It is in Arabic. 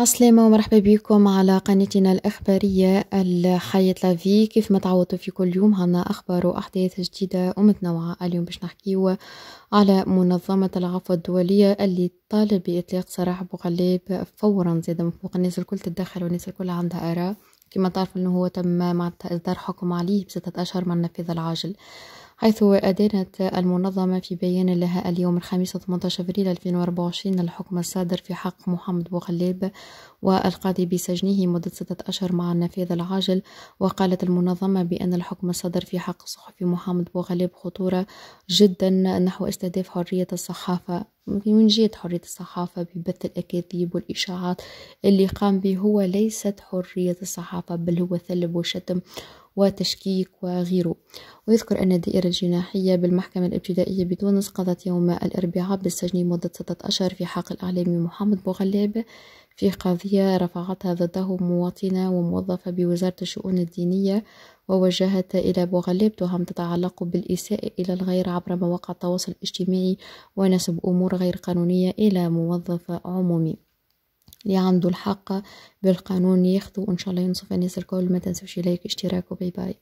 السلام ومرحبا بكم على قناتنا الإخبارية الحياة لافي كيف ما تعودتوا في كل يوم هنا أخبار وأحداث جديدة ومتنوعة اليوم باش نحكيو على منظمة العفو الدولية اللي طالب بإطلاق سراح أبو غليب فورا زيادة من فوق الناس الكل تتدخل والناس الكل عندها آراء كما تعرف أنه هو تم مع إصدار حكم عليه بستة أشهر من النفاذ العاجل حيث أدانت المنظمة في بيان لها اليوم الخميس 18 أبريل 2024 الحكم الصادر في حق محمد بوخليب والقاضي بسجنه مدة ستة أشهر مع النفاذ العاجل وقالت المنظمة بأن الحكم الصادر في حق صحفي محمد بوغليب خطورة جدا نحو استهداف حرية الصحافة من جهة حرية الصحافة ببث الأكاذيب والإشاعات اللي قام به هو ليست حرية الصحافة بل هو ثلب وشتم وتشكيك وغيره ويذكر أن الدائرة الجناحية بالمحكمة الابتدائية بتونس قضت يوم الأربعاء بالسجن مدة ستة أشهر في حق الإعلامي محمد بوغلاب في قضية رفعتها ضده مواطنة وموظفة بوزارة الشؤون الدينية ووجهت إلى بوغلاب تهم تتعلق بالإساءة إلى الغير عبر مواقع التواصل الاجتماعي ونسب أمور غير قانونية إلى موظف عمومي اللي عنده الحق بالقانون ياخذه وان شاء الله ينصف الناس الكل ما تنسوش لايك اشتراك وباي باي